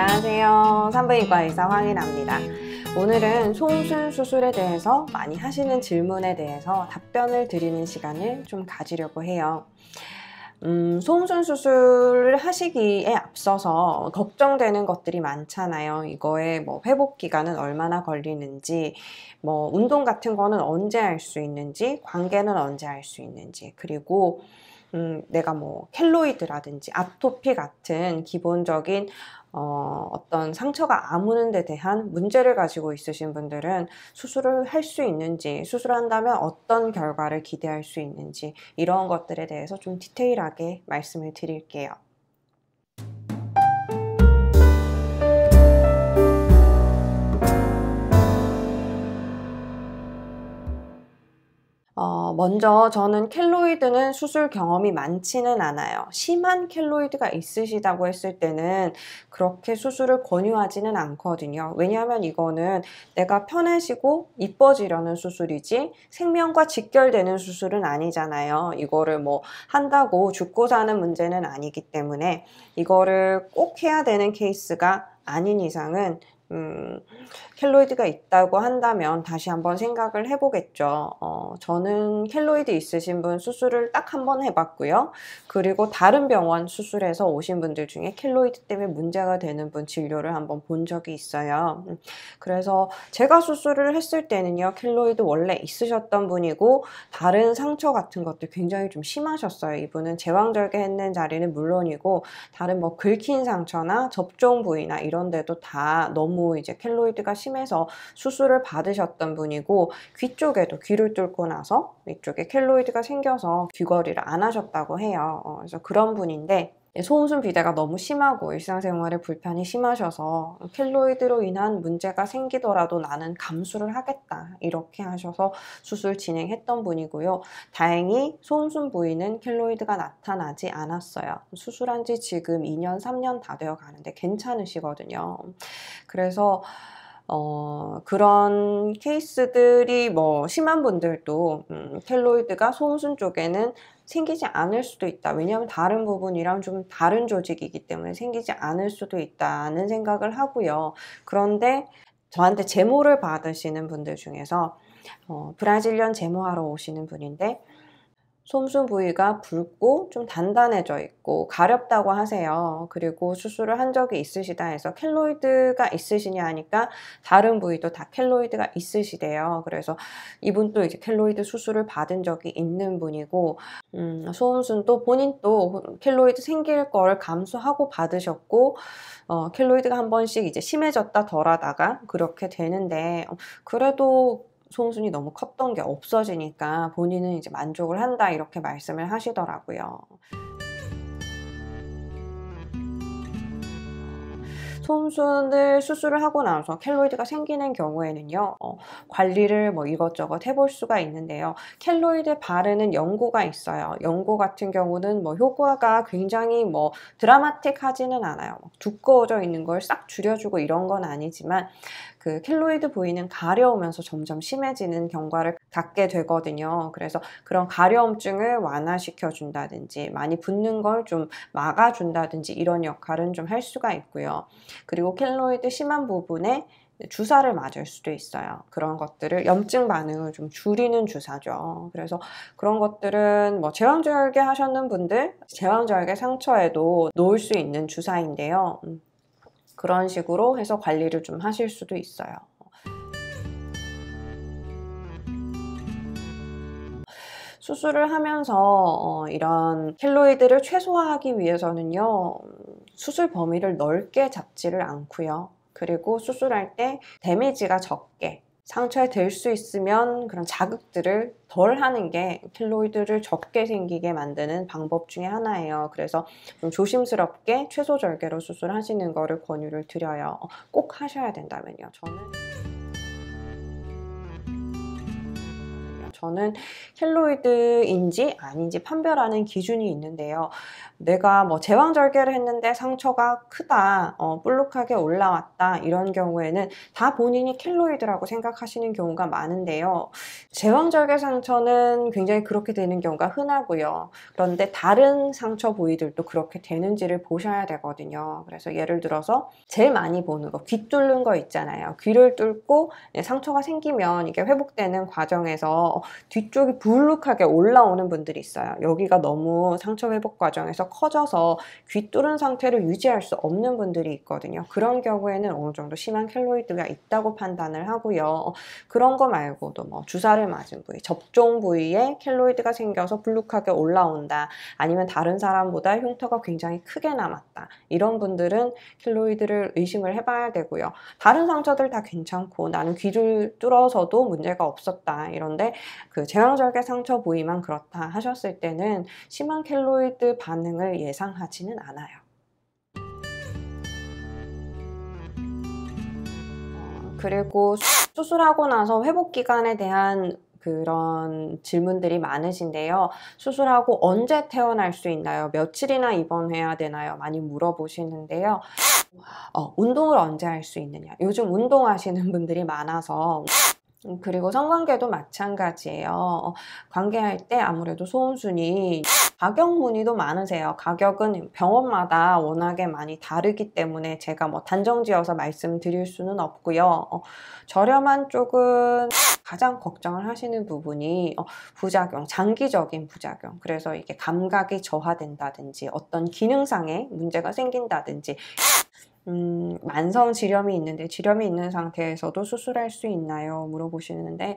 안녕하세요. 산부인과 의사 황인나입니다 오늘은 송순 수술에 대해서 많이 하시는 질문에 대해서 답변을 드리는 시간을 좀 가지려고 해요. 음, 소순 수술을 하시기에 앞서서 걱정되는 것들이 많잖아요. 이거에 뭐 회복 기간은 얼마나 걸리는지, 뭐 운동 같은 거는 언제 할 수 있는지, 관계는 언제 할 수 있는지, 그리고 음, 내가 뭐 켈로이드라든지 아토피 같은 기본적인 어, 어떤 상처가 아무는 데 대한 문제를 가지고 있으신 분들은 수술을 할 수 있는지, 수술한다면 어떤 결과를 기대할 수 있는지, 이런 것들에 대해서 좀 디테일하게 말씀을 드릴게요. 어, 먼저 저는 켈로이드는 수술 경험이 많지는 않아요. 심한 켈로이드가 있으시다고 했을 때는 그렇게 수술을 권유하지는 않거든요. 왜냐하면 이거는 내가 편해지고 이뻐지려는 수술이지 생명과 직결되는 수술은 아니잖아요. 이거를 뭐 한다고 죽고 사는 문제는 아니기 때문에 이거를 꼭 해야 되는 케이스가 아닌 이상은 음, 켈로이드가 있다고 한다면 다시 한번 생각을 해보겠죠. 어, 저는 켈로이드 있으신 분 수술을 딱한번 해봤고요. 그리고 다른 병원 수술에서 오신 분들 중에 켈로이드 때문에 문제가 되는 분 진료를 한번 본 적이 있어요. 음, 그래서 제가 수술을 했을 때는요, 켈로이드 원래 있으셨던 분이고 다른 상처 같은 것도 굉장히 좀 심하셨어요. 이분은 제왕절개 했는 자리는 물론이고 다른 뭐 긁힌 상처나 접종 부위나 이런 데도 다 너무 너무 이제 켈로이드가 심해서 수술을 받으셨던 분이고 귀 쪽에도 귀를 뚫고 나서 이쪽에 켈로이드가 생겨서 귀걸이를 안 하셨다고 해요. 어, 그래서 그런 분인데 예, 소음순 비대가 너무 심하고 일상생활에 불편이 심하셔서 켈로이드로 인한 문제가 생기더라도 나는 감수를 하겠다 이렇게 하셔서 수술 진행했던 분이고요. 다행히 소음순 부위는 켈로이드가 나타나지 않았어요. 수술한 지 지금 2년, 3년 다 되어 가는데 괜찮으시거든요. 그래서 어, 그런 케이스들이 뭐 심한 분들도 음, 켈로이드가 소음순 쪽에는 생기지 않을 수도 있다. 왜냐하면 다른 부분이랑 좀 다른 조직이기 때문에 생기지 않을 수도 있다는 생각을 하고요. 그런데 저한테 제모를 받으시는 분들 중에서 어, 브라질리언 제모하러 오시는 분인데 솜수 부위가 붉고 좀 단단해져 있고 가렵다고 하세요. 그리고 수술을 한 적이 있으시다 해서 켈로이드가 있으시냐 하니까 다른 부위도 다 켈로이드가 있으시대요. 그래서 이분도 이제 켈로이드 수술을 받은 적이 있는 분이고 음, 소음순 도 본인 도 켈로이드 생길 걸 감수하고 받으셨고 어, 켈로이드가 한 번씩 이제 심해졌다 덜하다가 그렇게 되는데 어, 그래도 송순이 너무 컸던 게 없어지니까 본인은 이제 만족을 한다 이렇게 말씀을 하시더라고요. 손순을 수술을 하고 나서 켈로이드가 생기는 경우에는요 어, 관리를 뭐 이것저것 해볼 수가 있는데요 켈로이드 바르는 연고가 있어요 연고 같은 경우는 뭐 효과가 굉장히 뭐 드라마틱하지는 않아요 두꺼워져 있는 걸 싹 줄여주고 이런 건 아니지만 그 켈로이드 부위는 가려우면서 점점 심해지는 경과를 갖게 되거든요. 그래서 그런 가려움증을 완화시켜 준다든지 많이 붓는 걸 좀 막아 준다든지 이런 역할은 좀 할 수가 있고요. 그리고 켈로이드 심한 부분에 주사를 맞을 수도 있어요. 그런 것들을 염증 반응을 좀 줄이는 주사죠. 그래서 그런 것들은 뭐 제왕절개 하셨는 분들 제왕절개 상처에도 놓을 수 있는 주사인데요. 음, 그런 식으로 해서 관리를 좀 하실 수도 있어요. 수술을 하면서 어, 이런 켈로이드를 최소화하기 위해서는요 수술 범위를 넓게 잡지를 않고요 그리고 수술할 때 데미지가 적게 상처에 될 수 있으면 그런 자극들을 덜 하는 게 킬로이드를 적게 생기게 만드는 방법 중에 하나예요. 그래서 좀 조심스럽게 최소 절개로 수술하시는 거를 권유를 드려요. 꼭 하셔야 된다면요. 저는 저는 켈로이드인지 아닌지 판별하는 기준이 있는데요. 내가 뭐 제왕절개를 했는데 상처가 크다, 어, 볼록하게 올라왔다 이런 경우에는 다 본인이 켈로이드라고 생각하시는 경우가 많은데요. 제왕절개 상처는 굉장히 그렇게 되는 경우가 흔하고요. 그런데 다른 상처 부위들도 그렇게 되는지를 보셔야 되거든요. 그래서 예를 들어서 제일 많이 보는 거, 귀 뚫는 거 있잖아요. 귀를 뚫고 상처가 생기면 이게 회복되는 과정에서 뒤쪽이 불룩하게 올라오는 분들이 있어요. 여기가 너무 상처 회복 과정에서 커져서 귀 뚫은 상태를 유지할 수 없는 분들이 있거든요. 그런 경우에는 어느 정도 심한 켈로이드가 있다고 판단을 하고요. 그런 거 말고도 뭐 주사를 맞은 부위, 접종 부위에 켈로이드가 생겨서 불룩하게 올라온다. 아니면 다른 사람보다 흉터가 굉장히 크게 남았다. 이런 분들은 켈로이드를 의심을 해봐야 되고요. 다른 상처들 다 괜찮고 나는 귀를 뚫어서도 문제가 없었다. 이런데 그 제왕절개 상처 부위만 그렇다 하셨을 때는 심한 켈로이드 반응을 예상하지는 않아요. 어, 그리고 수술하고 나서 회복 기간에 대한 그런 질문들이 많으신데요. 수술하고 언제 퇴원할 수 있나요? 며칠이나 입원해야 되나요? 많이 물어보시는데요. 어, 운동을 언제 할 수 있느냐? 요즘 운동하시는 분들이 많아서 음, 그리고 성관계도 마찬가지예요. 어, 관계할 때 아무래도 소음순이 가격 문의도 많으세요. 가격은 병원마다 워낙에 많이 다르기 때문에 제가 뭐 단정지어서 말씀드릴 수는 없고요. 어, 저렴한 쪽은 가장 걱정을 하시는 부분이 어, 부작용, 장기적인 부작용. 그래서 이게 감각이 저하된다든지 어떤 기능상의 문제가 생긴다든지 음, 만성 지렴이 있는데 지렴이 있는 상태에서도 수술할 수 있나요? 물어보시는데